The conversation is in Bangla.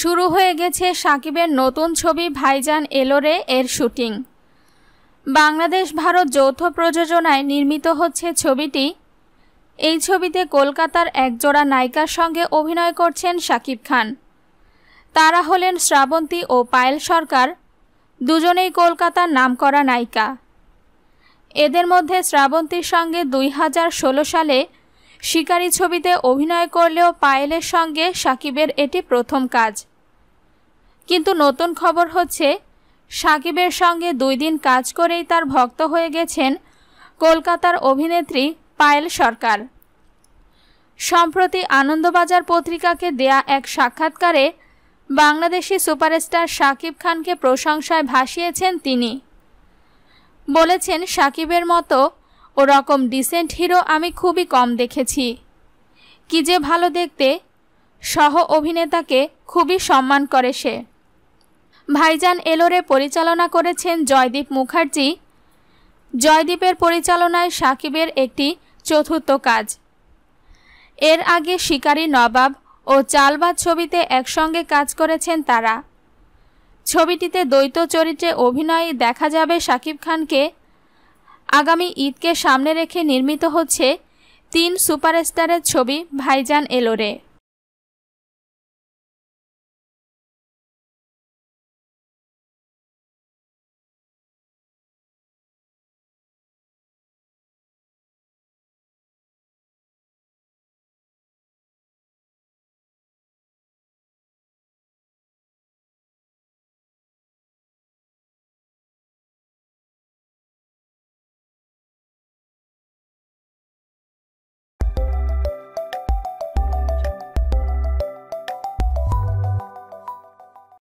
শুরু হয়ে গেছে সাকিবের নতুন ছবি ভাইজান এলোরে এর শুটিং বাংলাদেশ ভারত যৌথ প্রযোজনায় নির্মিত হচ্ছে ছবিটি এই ছবিতে কলকাতার একজোড়া নায়িকার সঙ্গে অভিনয় করছেন সাকিব খান তারা হলেন শ্রাবন্তী ও পায়েল সরকার দুজনেই কলকাতার নামকরা নায়িকা এদের মধ্যে শ্রাবন্তীর সঙ্গে দুই সালে শিকারী ছবিতে অভিনয় করলেও পায়েলের সঙ্গে সাকিবের এটি প্রথম কাজ কিন্তু নতুন খবর হচ্ছে সাকিবের সঙ্গে দুই দিন কাজ করেই তার ভক্ত হয়ে গেছেন কলকাতার অভিনেত্রী পায়েল সরকার সম্প্রতি আনন্দবাজার পত্রিকাকে দেয়া এক সাক্ষাৎকারে বাংলাদেশি সুপারস্টার সাকিব খানকে প্রশংসায় ভাসিয়েছেন তিনি বলেছেন সাকিবের মতো ওরকম ডিসেন্ট হিরো আমি খুবই কম দেখেছি কি যে ভালো দেখতে সহ অভিনেতাকে খুবই সম্মান করে সে ভাইজান এলোরে পরিচালনা করেছেন জয়দীপ মুখার্জি জয়দীপের পরিচালনায় সাকিবের একটি চতুর্থ কাজ এর আগে শিকারী নবাব ও চালবাদ ছবিতে একসঙ্গে কাজ করেছেন তারা ছবিটিতে দ্বৈত চরিত্রে অভিনয়ে দেখা যাবে শাকিব খানকে আগামী ঈদকে সামনে রেখে নির্মিত হচ্ছে তিন সুপারস্টারের ছবি ভাইজান এলোরে